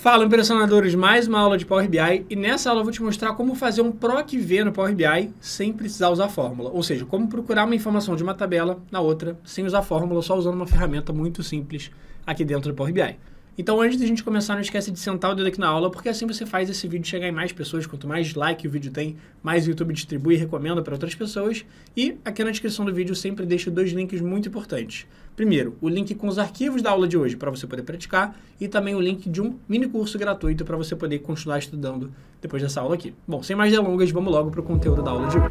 Fala, impressionadores! Mais uma aula de Power BI e nessa aula eu vou te mostrar como fazer um PROC V no Power BI sem precisar usar fórmula. Ou seja, como procurar uma informação de uma tabela na outra sem usar fórmula, só usando uma ferramenta muito simples aqui dentro do Power BI. Então, antes da gente começar, não esquece de sentar o dedo aqui na aula, porque assim você faz esse vídeo chegar em mais pessoas. Quanto mais like o vídeo tem, mais o YouTube distribui e recomenda para outras pessoas. E aqui na descrição do vídeo sempre deixo dois links muito importantes. Primeiro, o link com os arquivos da aula de hoje para você poder praticar e também o link de um mini curso gratuito para você poder continuar estudando depois dessa aula aqui. Bom, sem mais delongas, vamos logo para o conteúdo da aula de hoje.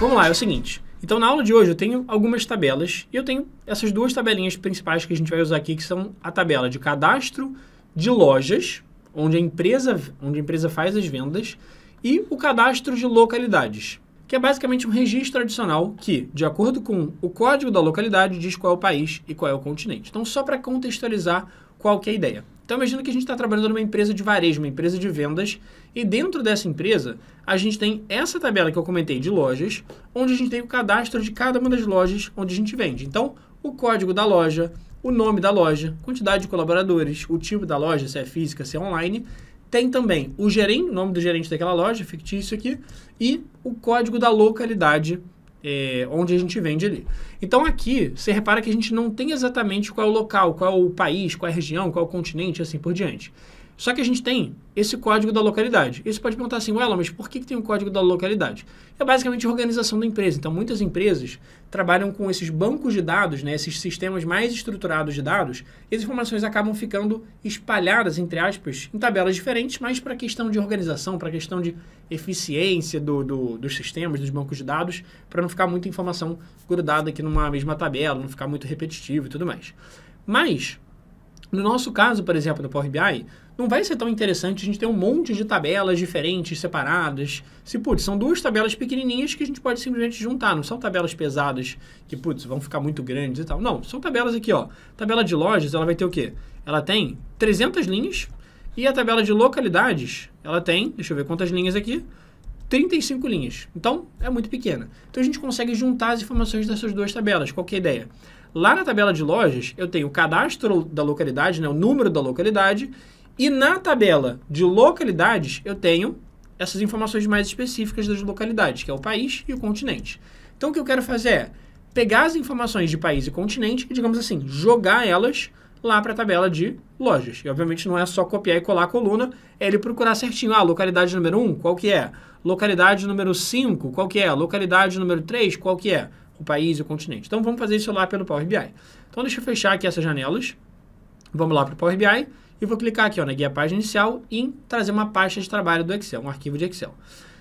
Vamos lá, é o seguinte. Então, na aula de hoje, eu tenho algumas tabelas e eu tenho essas duas tabelinhas principais que a gente vai usar aqui, que são a tabela de cadastro de lojas, onde a empresa, onde a empresa faz as vendas, e o cadastro de localidades, que é basicamente um registro adicional que, de acordo com o código da localidade, diz qual é o país e qual é o continente. Então, só para contextualizar qual que é a ideia. Então imagina que a gente está trabalhando numa empresa de varejo, uma empresa de vendas, e dentro dessa empresa a gente tem essa tabela que eu comentei de lojas, onde a gente tem o cadastro de cada uma das lojas onde a gente vende. Então, o código da loja, o nome da loja, quantidade de colaboradores, o tipo da loja, se é física, se é online. Tem também o gerente, o nome do gerente daquela loja, fictício aqui, e o código da localidade é, onde a gente vende ali. Então aqui, você repara que a gente não tem exatamente qual é o local, qual é o país, qual é a região, qual é o continente, assim por diante. Só que a gente tem esse código da localidade. E você pode perguntar assim, ela, mas por que, que tem um código da localidade? É basicamente a organização da empresa. Então, muitas empresas trabalham com esses bancos de dados, né, esses sistemas mais estruturados de dados, e as informações acabam ficando espalhadas, entre aspas, em tabelas diferentes, mas para questão de organização, para questão de eficiência do, do, dos sistemas, dos bancos de dados, para não ficar muita informação grudada aqui numa mesma tabela, não ficar muito repetitivo e tudo mais. Mas, no nosso caso, por exemplo, do Power BI, não vai ser tão interessante a gente ter um monte de tabelas diferentes, separadas. Se, putz, são duas tabelas pequenininhas que a gente pode simplesmente juntar. Não são tabelas pesadas que, putz, vão ficar muito grandes e tal. Não, são tabelas aqui, ó. Tabela de lojas, ela vai ter o quê? Ela tem 300 linhas e a tabela de localidades, ela tem, deixa eu ver quantas linhas aqui, 35 linhas. Então, é muito pequena. Então, a gente consegue juntar as informações dessas duas tabelas. Qual é a ideia? Lá na tabela de lojas, eu tenho o cadastro da localidade, né, o número da localidade, e na tabela de localidades, eu tenho essas informações mais específicas das localidades, que é o país e o continente. Então, o que eu quero fazer é pegar as informações de país e continente e, digamos assim, jogar elas lá para a tabela de lojas. E, obviamente, não é só copiar e colar a coluna, é ele procurar certinho. Ah, localidade número 1, qual que é? Localidade número 5, qual que é? Localidade número 3, qual que é? O país e o continente. Então, vamos fazer isso lá pelo Power BI. Então, deixa eu fechar aqui essas janelas. Vamos lá para o Power BI e vou clicar aqui ó, na guia página inicial em trazer uma pasta de trabalho do Excel, um arquivo de Excel.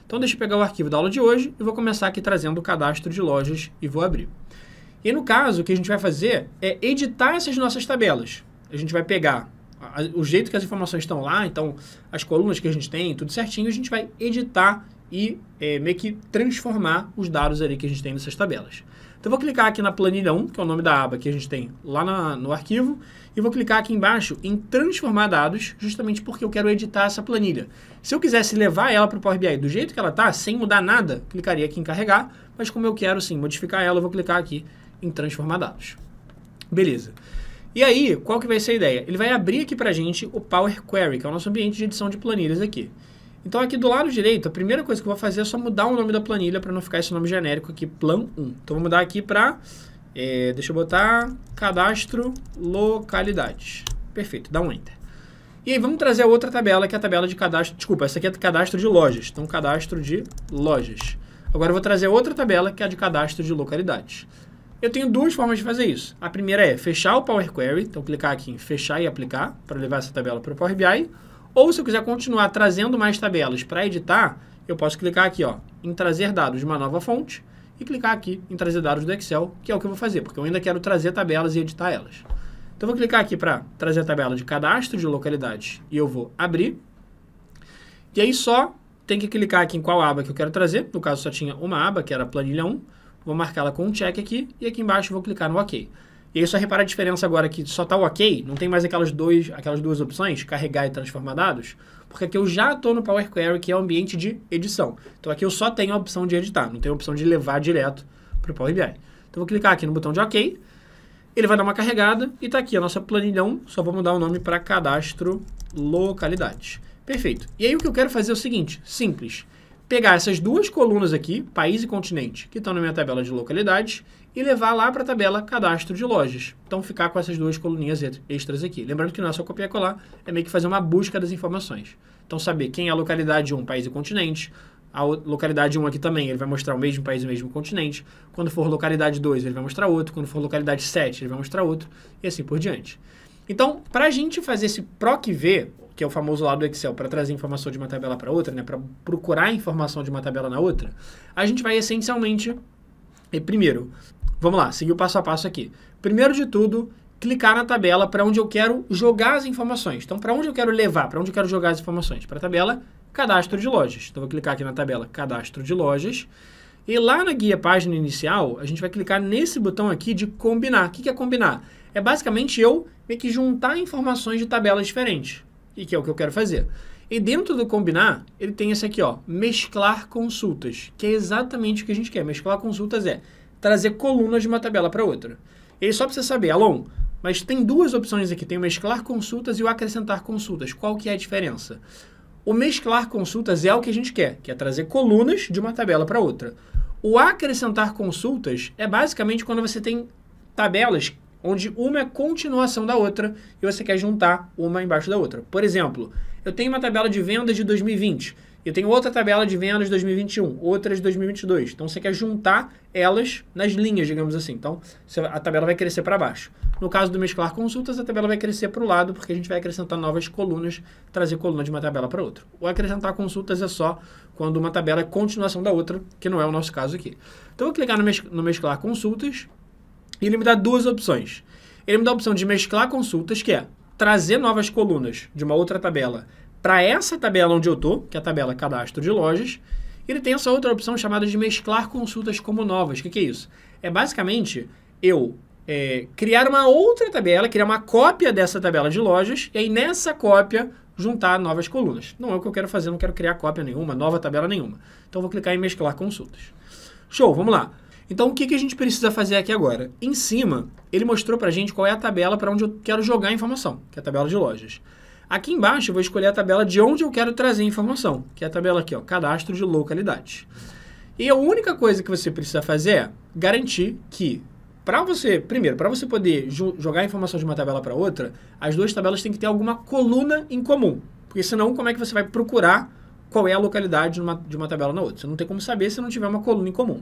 Então deixa eu pegar o arquivo da aula de hoje e vou começar aqui trazendo o cadastro de lojas e vou abrir. E no caso, o que a gente vai fazer é editar essas nossas tabelas. A gente vai pegar o jeito que as informações estão lá, então as colunas que a gente tem, tudo certinho, a gente vai editar e é, meio que transformar os dados ali que a gente tem nessas tabelas. Então, eu vou clicar aqui na planilha 1, que é o nome da aba que a gente tem lá na, no arquivo, e vou clicar aqui embaixo em transformar dados, justamente porque eu quero editar essa planilha. Se eu quisesse levar ela para o Power BI do jeito que ela está, sem mudar nada, clicaria aqui em carregar, mas como eu quero, sim, modificar ela, eu vou clicar aqui em transformar dados. Beleza. E aí, qual que vai ser a ideia? Ele vai abrir aqui para a gente o Power Query, que é o nosso ambiente de edição de planilhas aqui. Então aqui do lado direito, a primeira coisa que eu vou fazer é só mudar o nome da planilha para não ficar esse nome genérico aqui, Plan 1. Então vou mudar aqui para, é, eh, deixa eu botar, Cadastro Localidades. Perfeito, dá um Enter. E aí vamos trazer a outra tabela, que é a tabela de cadastro, desculpa, essa aqui é cadastro de lojas, então cadastro de lojas. Agora eu vou trazer outra tabela, que é a de cadastro de localidades. Eu tenho duas formas de fazer isso. A primeira é fechar o Power Query, então clicar aqui em fechar e aplicar, para levar essa tabela para o Power BI. Ou se eu quiser continuar trazendo mais tabelas para editar, eu posso clicar aqui ó, em trazer dados de uma nova fonte e clicar aqui em trazer dados do Excel, que é o que eu vou fazer, porque eu ainda quero trazer tabelas e editar elas. Então eu vou clicar aqui para trazer a tabela de cadastro de localidades e eu vou abrir. E aí só tem que clicar aqui em qual aba que eu quero trazer, no caso só tinha uma aba, que era planilha 1, vou marcá-la com um check aqui e aqui embaixo vou clicar no OK. E aí só repara a diferença agora que só está o OK, não tem mais aquelas, dois, aquelas duas opções, carregar e transformar dados, porque aqui eu já estou no Power Query, que é o ambiente de edição. Então aqui eu só tenho a opção de editar, não tenho a opção de levar direto para o Power BI. Então vou clicar aqui no botão de OK, ele vai dar uma carregada e está aqui a nossa planilhão, só vou mudar o nome para cadastro localidades. Perfeito. E aí o que eu quero fazer é o seguinte, simples pegar essas duas colunas aqui, país e continente, que estão na minha tabela de localidades, e levar lá para a tabela cadastro de lojas. Então ficar com essas duas coluninhas extras aqui. Lembrando que não é só copiar e colar, é meio que fazer uma busca das informações. Então saber quem é a localidade 1, um, país e continente, a localidade 1 aqui também, ele vai mostrar o mesmo país e o mesmo continente. Quando for localidade 2, ele vai mostrar outro. Quando for localidade 7, ele vai mostrar outro. E assim por diante. Então, para a gente fazer esse PROC-V, que é o famoso lado do Excel, para trazer informação de uma tabela para outra, né, para procurar informação de uma tabela na outra, a gente vai essencialmente, é, primeiro, Vamos lá, seguir o passo a passo aqui. Primeiro de tudo, clicar na tabela para onde eu quero jogar as informações. Então, para onde eu quero levar, para onde eu quero jogar as informações? Para a tabela cadastro de lojas. Então, vou clicar aqui na tabela cadastro de lojas. E lá na guia página inicial, a gente vai clicar nesse botão aqui de combinar. O que é combinar? É basicamente eu meio que juntar informações de tabelas diferentes, e que é o que eu quero fazer. E dentro do combinar, ele tem esse aqui, ó, mesclar consultas, que é exatamente o que a gente quer. Mesclar consultas é trazer colunas de uma tabela para outra. E aí só para você saber, Alon, mas tem duas opções aqui, tem o mesclar consultas e o acrescentar consultas. Qual que é a diferença? O mesclar consultas é o que a gente quer, que é trazer colunas de uma tabela para outra. O acrescentar consultas é basicamente quando você tem tabelas onde uma é continuação da outra e você quer juntar uma embaixo da outra. Por exemplo, eu tenho uma tabela de vendas de 2020 eu tenho outra tabela de vendas de 2021, outra de 2022. Então você quer juntar elas nas linhas, digamos assim. Então a tabela vai crescer para baixo. No caso do mesclar consultas, a tabela vai crescer para o lado, porque a gente vai acrescentar novas colunas, trazer coluna de uma tabela para outra. O acrescentar consultas é só quando uma tabela é continuação da outra, que não é o nosso caso aqui. Então eu vou clicar no, no mesclar consultas e ele me dá duas opções. Ele me dá a opção de mesclar consultas, que é trazer novas colunas de uma outra tabela para essa tabela onde eu estou, que é a tabela cadastro de lojas, ele tem essa outra opção chamada de mesclar consultas como novas. O que, que é isso? É basicamente eu é, criar uma outra tabela, criar uma cópia dessa tabela de lojas, e aí nessa cópia juntar novas colunas. Não é o que eu quero fazer, não quero criar cópia nenhuma, nova tabela nenhuma. Então vou clicar em mesclar consultas. Show, vamos lá. Então o que, que a gente precisa fazer aqui agora? Em cima, ele mostrou para gente qual é a tabela para onde eu quero jogar a informação, que é a tabela de lojas. Aqui embaixo eu vou escolher a tabela de onde eu quero trazer a informação, que é a tabela aqui, ó, cadastro de localidade. E a única coisa que você precisa fazer é garantir que para você, primeiro, para você poder jogar a informação de uma tabela para outra, as duas tabelas têm que ter alguma coluna em comum. Porque senão, como é que você vai procurar qual é a localidade de uma, de uma tabela na outra? Você não tem como saber se não tiver uma coluna em comum.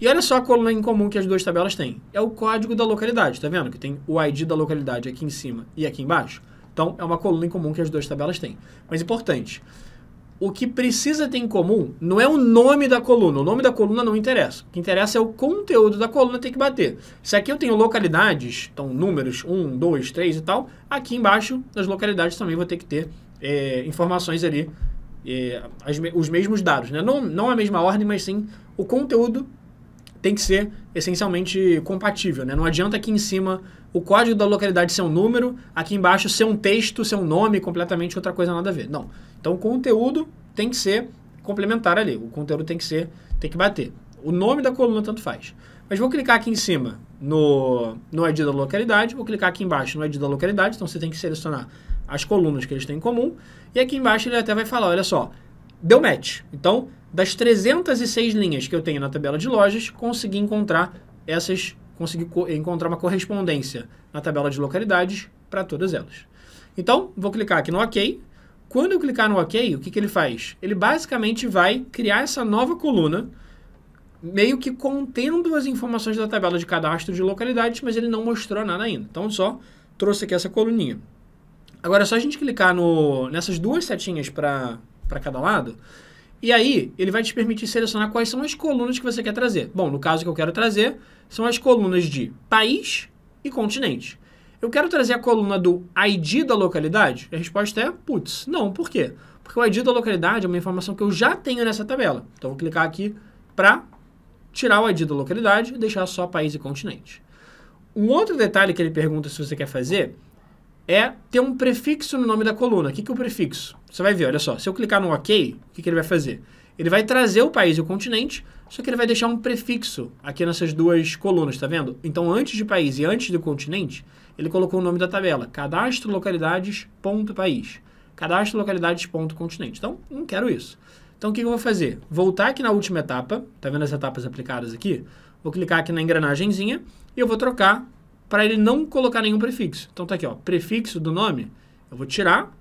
E olha só a coluna em comum que as duas tabelas têm. É o código da localidade, tá vendo? Que tem o ID da localidade aqui em cima e aqui embaixo. Então, é uma coluna em comum que as duas tabelas têm. Mas importante, o que precisa ter em comum não é o nome da coluna. O nome da coluna não interessa. O que interessa é o conteúdo da coluna tem que bater. Se aqui eu tenho localidades, então números 1, 2, 3 e tal, aqui embaixo das localidades também vou ter que ter é, informações ali, é, as, os mesmos dados. Né? Não, não a mesma ordem, mas sim o conteúdo tem que ser essencialmente compatível. Né? Não adianta aqui em cima o código da localidade ser um número, aqui embaixo ser um texto, ser um nome, completamente outra coisa nada a ver. Não. Então o conteúdo tem que ser complementar ali. O conteúdo tem que ser, tem que bater. O nome da coluna tanto faz. Mas vou clicar aqui em cima no, no ID da localidade, vou clicar aqui embaixo no ID da localidade, então você tem que selecionar as colunas que eles têm em comum, e aqui embaixo ele até vai falar, olha só, deu match. Então, das 306 linhas que eu tenho na tabela de lojas, consegui encontrar essas, consegui encontrar uma correspondência na tabela de localidades para todas elas. Então, vou clicar aqui no OK. Quando eu clicar no OK, o que, que ele faz? Ele basicamente vai criar essa nova coluna, meio que contendo as informações da tabela de cadastro de localidades, mas ele não mostrou nada ainda. Então, só trouxe aqui essa coluninha. Agora é só a gente clicar no, nessas duas setinhas para para cada lado. E aí, ele vai te permitir selecionar quais são as colunas que você quer trazer. Bom, no caso que eu quero trazer, são as colunas de país e continente. Eu quero trazer a coluna do ID da localidade? A resposta é, putz, não. Por quê? Porque o ID da localidade é uma informação que eu já tenho nessa tabela. Então, vou clicar aqui para tirar o ID da localidade e deixar só país e continente. Um outro detalhe que ele pergunta se você quer fazer é ter um prefixo no nome da coluna. O que, que é o prefixo? Você vai ver, olha só. Se eu clicar no OK, o que, que ele vai fazer? Ele vai trazer o país e o continente, só que ele vai deixar um prefixo aqui nessas duas colunas, tá vendo? Então, antes de país e antes do continente, ele colocou o nome da tabela. Cadastro localidades ponto país. Cadastro localidades ponto continente. Então, não quero isso. Então, o que, que eu vou fazer? Voltar aqui na última etapa. Tá vendo as etapas aplicadas aqui? Vou clicar aqui na engrenagemzinha e eu vou trocar para ele não colocar nenhum prefixo. Então tá aqui, ó, prefixo do nome, eu vou tirar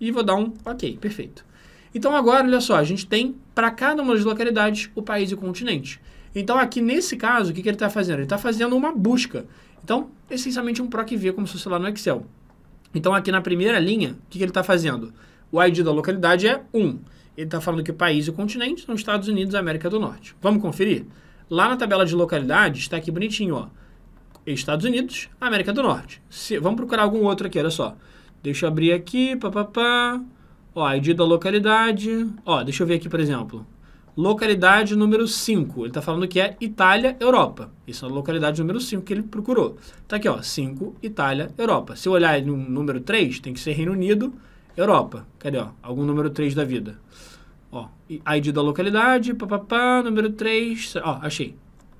e vou dar um OK, perfeito. Então agora, olha só, a gente tem para cada uma das localidades o país e o continente. Então aqui nesse caso, o que, que ele está fazendo? Ele está fazendo uma busca. Então, essencialmente um PROC V, como se fosse lá no Excel. Então aqui na primeira linha, o que, que ele está fazendo? O ID da localidade é 1. Ele está falando que o país e o continente são Estados Unidos América do Norte. Vamos conferir? Lá na tabela de localidades, está aqui bonitinho, ó. Estados Unidos, América do Norte. Se, vamos procurar algum outro aqui, olha só. Deixa eu abrir aqui, papapá. Ó, ID da localidade. Ó, deixa eu ver aqui, por exemplo. Localidade número 5. Ele está falando que é Itália, Europa. Isso é a localidade número 5 que ele procurou. Tá aqui, ó. 5, Itália, Europa. Se eu olhar no número 3, tem que ser Reino Unido, Europa. Cadê, ó? Algum número 3 da vida. Ó, ID da localidade, papapá, número 3. Ó, achei.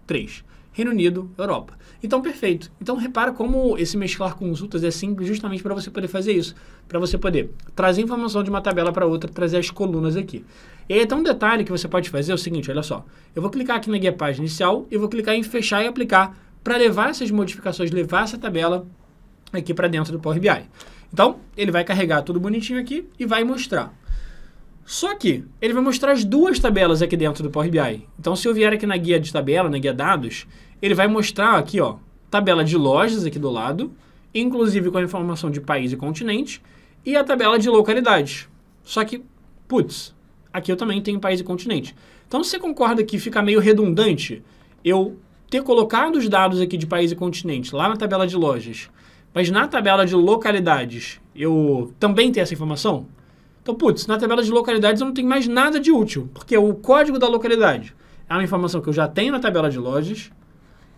3. Reino Unido, Europa. Então, perfeito. Então, repara como esse mesclar consultas é simples justamente para você poder fazer isso. Para você poder trazer informação de uma tabela para outra, trazer as colunas aqui. E aí, então, um detalhe que você pode fazer é o seguinte, olha só. Eu vou clicar aqui na guia página inicial e vou clicar em fechar e aplicar para levar essas modificações, levar essa tabela aqui para dentro do Power BI. Então, ele vai carregar tudo bonitinho aqui e vai mostrar. Só que ele vai mostrar as duas tabelas aqui dentro do Power BI. Então, se eu vier aqui na guia de tabela, na guia dados, ele vai mostrar aqui, ó, tabela de lojas aqui do lado, inclusive com a informação de país e continente, e a tabela de localidades. Só que, putz, aqui eu também tenho país e continente. Então, você concorda que fica meio redundante eu ter colocado os dados aqui de país e continente lá na tabela de lojas, mas na tabela de localidades eu também tenho essa informação? Então, putz, na tabela de localidades eu não tenho mais nada de útil, porque o código da localidade é uma informação que eu já tenho na tabela de lojas,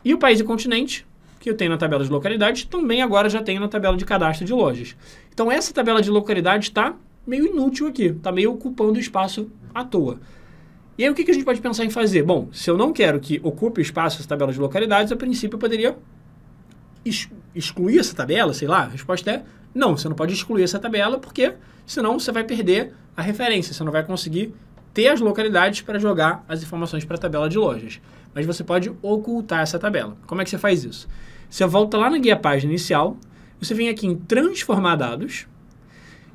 e o país e continente, que eu tenho na tabela de localidades, também agora já tenho na tabela de cadastro de lojas. Então, essa tabela de localidade está meio inútil aqui, está meio ocupando espaço à toa. E aí, o que, que a gente pode pensar em fazer? Bom, se eu não quero que ocupe espaço essa tabela de localidades, a princípio eu poderia excluir essa tabela, sei lá? A resposta é não, você não pode excluir essa tabela porque senão você vai perder a referência, você não vai conseguir ter as localidades para jogar as informações para a tabela de lojas. Mas você pode ocultar essa tabela. Como é que você faz isso? Você volta lá na guia página inicial, você vem aqui em transformar dados,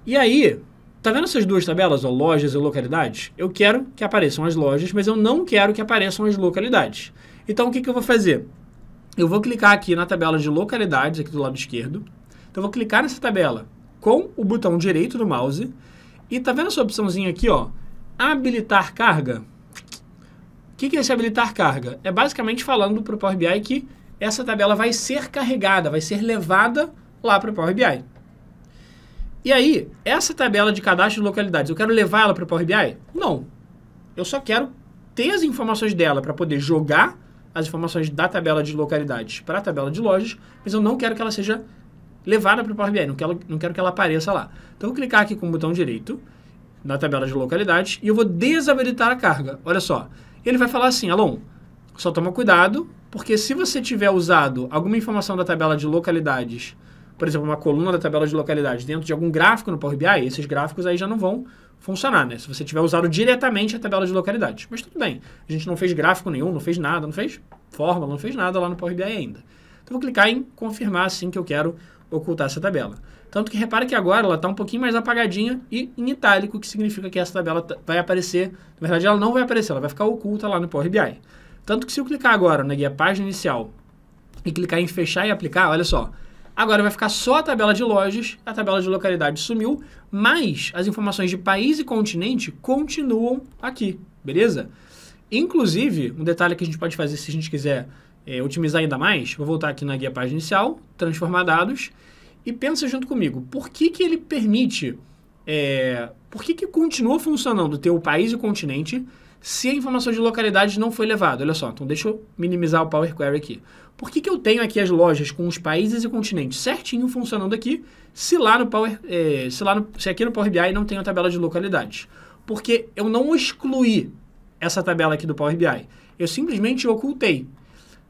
e aí, tá vendo essas duas tabelas, ó, lojas e localidades? Eu quero que apareçam as lojas, mas eu não quero que apareçam as localidades. Então o que, que eu vou fazer? eu vou clicar aqui na tabela de localidades, aqui do lado esquerdo. Então, eu vou clicar nessa tabela com o botão direito do mouse. E tá vendo essa opçãozinha aqui, ó? Habilitar carga. O que, que é esse habilitar carga? É basicamente falando para o Power BI que essa tabela vai ser carregada, vai ser levada lá para o Power BI. E aí, essa tabela de cadastro de localidades, eu quero levar ela para o Power BI? Não. Eu só quero ter as informações dela para poder jogar as informações da tabela de localidades para a tabela de lojas, mas eu não quero que ela seja levada para o Power BI, não quero, não quero que ela apareça lá. Então, eu vou clicar aqui com o botão direito na tabela de localidades e eu vou desabilitar a carga. Olha só, ele vai falar assim, Alon, só toma cuidado, porque se você tiver usado alguma informação da tabela de localidades, por exemplo, uma coluna da tabela de localidades dentro de algum gráfico no Power BI, esses gráficos aí já não vão funcionar, né? Se você tiver usado diretamente a tabela de localidades. Mas tudo bem, a gente não fez gráfico nenhum, não fez nada, não fez fórmula, não fez nada lá no Power BI ainda. Então vou clicar em confirmar assim que eu quero ocultar essa tabela. Tanto que repara que agora ela está um pouquinho mais apagadinha e em itálico, que significa que essa tabela vai aparecer. Na verdade, ela não vai aparecer, ela vai ficar oculta lá no Power BI. Tanto que se eu clicar agora na guia página inicial e clicar em fechar e aplicar, olha só, Agora vai ficar só a tabela de lojas, a tabela de localidade sumiu, mas as informações de país e continente continuam aqui, beleza? Inclusive, um detalhe que a gente pode fazer se a gente quiser é, otimizar ainda mais, vou voltar aqui na guia página inicial, transformar dados, e pensa junto comigo, por que, que ele permite, é, por que, que continua funcionando ter o país e o continente se a informação de localidade não foi levada? Olha só, então deixa eu minimizar o Power Query aqui por que, que eu tenho aqui as lojas com os países e continentes certinho funcionando aqui, se lá no Power, é, se, lá no, se aqui no Power BI não tem a tabela de localidades? Porque eu não excluí essa tabela aqui do Power BI. Eu simplesmente ocultei.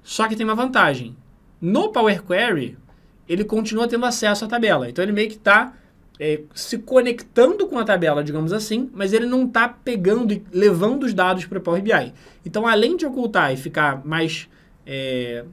Só que tem uma vantagem. No Power Query, ele continua tendo acesso à tabela. Então ele meio que está é, eh, se conectando com a tabela, digamos assim, mas ele não está pegando e levando os dados para o Power BI. Então, além de ocultar e ficar mais é,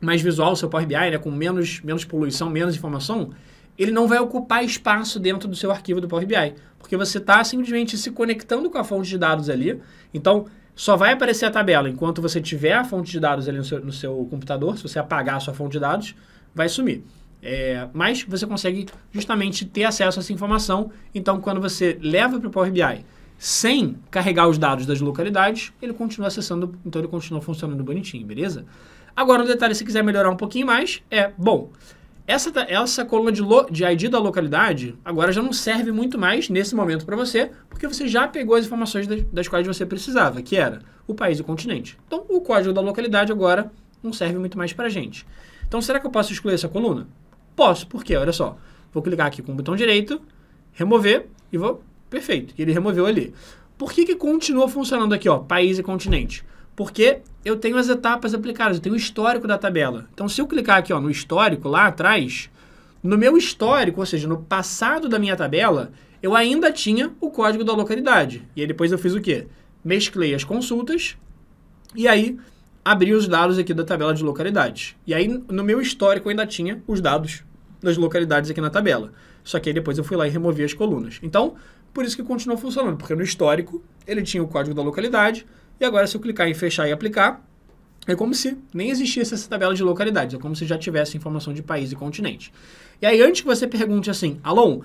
mais visual, o seu Power BI, né, com menos, menos poluição, menos informação, ele não vai ocupar espaço dentro do seu arquivo do Power BI, porque você está simplesmente se conectando com a fonte de dados ali. Então, só vai aparecer a tabela enquanto você tiver a fonte de dados ali no seu, no seu computador. Se você apagar a sua fonte de dados, vai sumir. É, mas você consegue justamente ter acesso a essa informação. Então, quando você leva para o Power BI sem carregar os dados das localidades, ele continua acessando, então ele continua funcionando bonitinho, beleza? Agora, um detalhe, se quiser melhorar um pouquinho mais, é, bom, essa, essa coluna de, lo, de ID da localidade agora já não serve muito mais nesse momento para você, porque você já pegou as informações das, das quais você precisava, que era o país e o continente. Então, o código da localidade agora não serve muito mais para gente. Então, será que eu posso excluir essa coluna? Posso, porque, olha só, vou clicar aqui com o botão direito, remover e vou... Perfeito, ele removeu ali. Por que, que continua funcionando aqui, ó, país e continente? Porque eu tenho as etapas aplicadas, eu tenho o histórico da tabela. Então, se eu clicar aqui ó, no histórico, lá atrás, no meu histórico, ou seja, no passado da minha tabela, eu ainda tinha o código da localidade. E aí depois eu fiz o quê? Mesclei as consultas e aí abri os dados aqui da tabela de localidades. E aí no meu histórico eu ainda tinha os dados das localidades aqui na tabela. Só que aí depois eu fui lá e removi as colunas. Então, por isso que continuou funcionando, porque no histórico ele tinha o código da localidade, e agora, se eu clicar em fechar e aplicar, é como se nem existisse essa tabela de localidades, é como se já tivesse informação de país e continente. E aí, antes que você pergunte assim, Alon,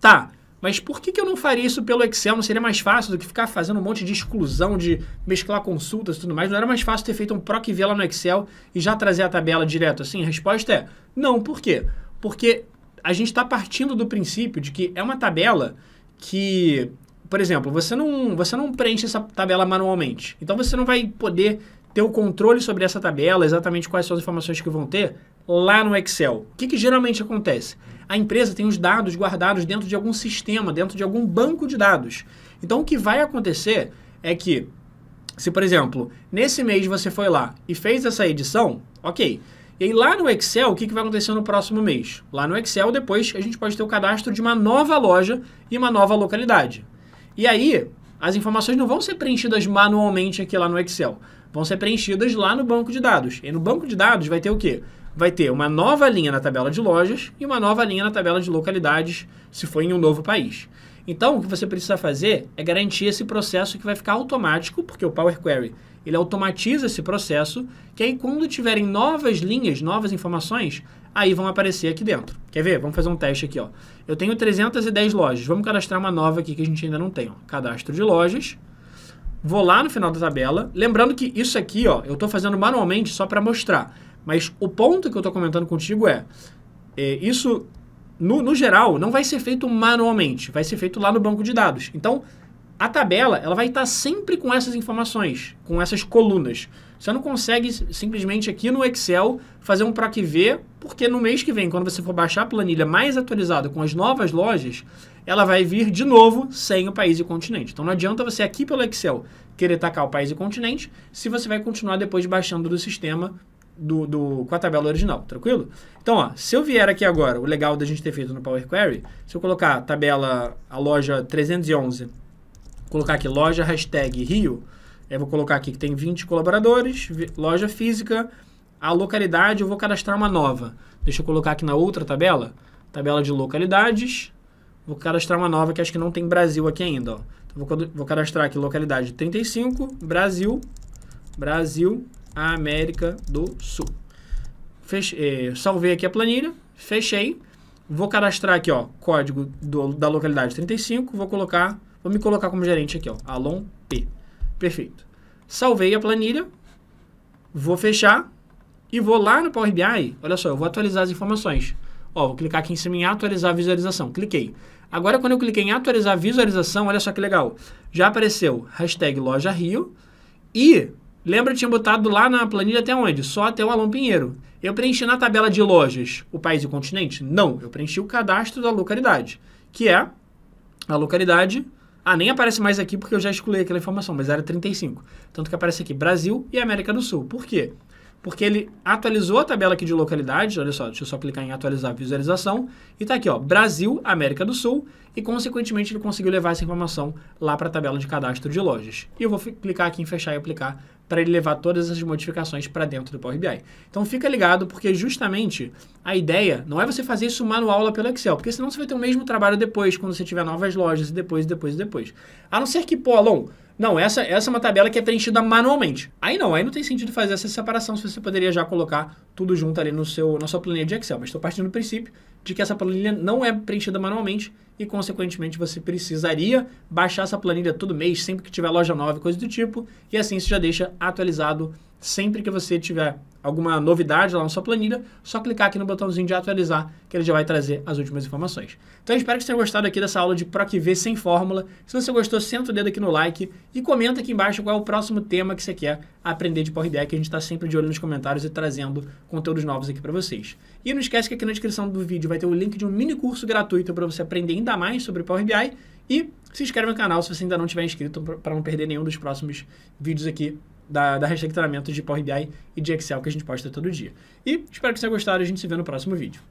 tá, mas por que, que eu não faria isso pelo Excel? Não seria mais fácil do que ficar fazendo um monte de exclusão, de mesclar consultas e tudo mais? Não era mais fácil ter feito um PROC V lá no Excel e já trazer a tabela direto assim? A resposta é não. Por quê? Porque a gente está partindo do princípio de que é uma tabela que por exemplo, você não, você não preenche essa tabela manualmente. Então você não vai poder ter o controle sobre essa tabela, exatamente quais são as informações que vão ter, lá no Excel. O que, que, geralmente acontece? A empresa tem os dados guardados dentro de algum sistema, dentro de algum banco de dados. Então o que vai acontecer é que, se por exemplo, nesse mês você foi lá e fez essa edição, ok. E aí, lá no Excel, o que, que vai acontecer no próximo mês? Lá no Excel, depois, a gente pode ter o cadastro de uma nova loja e uma nova localidade. E aí, as informações não vão ser preenchidas manualmente aqui lá no Excel. Vão ser preenchidas lá no banco de dados. E no banco de dados vai ter o quê? Vai ter uma nova linha na tabela de lojas e uma nova linha na tabela de localidades, se for em um novo país. Então, o que você precisa fazer é garantir esse processo que vai ficar automático, porque o Power Query ele automatiza esse processo, que aí quando tiverem novas linhas, novas informações, aí vão aparecer aqui dentro. Quer ver? Vamos fazer um teste aqui, ó. Eu tenho 310 lojas. Vamos cadastrar uma nova aqui que a gente ainda não tem, ó. Cadastro de lojas. Vou lá no final da tabela. Lembrando que isso aqui, ó, eu estou fazendo manualmente só para mostrar. Mas o ponto que eu estou comentando contigo é, é isso, no, no geral, não vai ser feito manualmente. Vai ser feito lá no banco de dados. Então, a tabela ela vai estar tá sempre com essas informações, com essas colunas. Você não consegue simplesmente aqui no Excel fazer um PROC V porque no mês que vem, quando você for baixar a planilha mais atualizada com as novas lojas, ela vai vir de novo sem o país e continente. Então não adianta você aqui pelo Excel querer tacar o país e continente se você vai continuar depois baixando do sistema do, do, com a tabela original, tranquilo? Então, ó, se eu vier aqui agora, o legal da gente ter feito no Power Query, se eu colocar a tabela, a loja 311, colocar aqui loja hashtag Rio, eu vou colocar aqui que tem 20 colaboradores, loja física, a localidade eu vou cadastrar uma nova. Deixa eu colocar aqui na outra tabela, tabela de localidades, vou cadastrar uma nova que acho que não tem Brasil aqui ainda. Ó. Então, vou, vou cadastrar aqui localidade 35, Brasil, Brasil, América do Sul. Fechei, eh, salvei aqui a planilha, fechei. Vou cadastrar aqui, ó, código do, da localidade 35, vou colocar, vou me colocar como gerente aqui, ó, Alon P. Perfeito. Salvei a planilha, vou fechar, e vou lá no Power BI, olha só, eu vou atualizar as informações. Ó, vou clicar aqui em cima em atualizar a visualização. Cliquei. Agora, quando eu cliquei em atualizar a visualização, olha só que legal. Já apareceu hashtag loja Rio e lembra eu tinha botado lá na planilha até onde? Só até o Alon Pinheiro. Eu preenchi na tabela de lojas o país e o continente? Não, eu preenchi o cadastro da localidade, que é a localidade... Ah, nem aparece mais aqui porque eu já excluí aquela informação, mas era 35. Tanto que aparece aqui Brasil e América do Sul. Por quê? porque ele atualizou a tabela aqui de localidades, olha só, deixa eu só clicar em atualizar visualização, e está aqui, ó, Brasil, América do Sul, e consequentemente ele conseguiu levar essa informação lá para a tabela de cadastro de lojas. E eu vou clicar aqui em fechar e aplicar para ele levar todas essas modificações para dentro do Power BI. Então fica ligado, porque justamente a ideia não é você fazer isso manual lá pelo Excel, porque senão você vai ter o mesmo trabalho depois, quando você tiver novas lojas, e depois, depois, depois. A não ser que, pô, Alon, não, essa, essa é uma tabela que é preenchida manualmente. Aí não, aí não tem sentido fazer essa separação se você poderia já colocar tudo junto ali no seu, na sua planilha de Excel. Mas estou partindo do princípio de que essa planilha não é preenchida manualmente e, consequentemente, você precisaria baixar essa planilha todo mês, sempre que tiver loja nova, coisa do tipo, e assim você já deixa atualizado sempre que você tiver alguma novidade lá na sua planilha, só clicar aqui no botãozinho de atualizar, que ele já vai trazer as últimas informações. Então, espero que você tenha gostado aqui dessa aula de V sem fórmula. Se você gostou, senta o dedo aqui no like e comenta aqui embaixo qual é o próximo tema que você quer aprender de Power BI, que a gente está sempre de olho nos comentários e trazendo conteúdos novos aqui para vocês. E não esquece que aqui na descrição do vídeo vai ter o link de um mini curso gratuito para você aprender ainda mais sobre Power BI e se inscreve no canal se você ainda não tiver inscrito para não perder nenhum dos próximos vídeos aqui da, da hashtag treinamento de Power BI e de Excel que a gente posta todo dia. E espero que você tenha gostado e a gente se vê no próximo vídeo.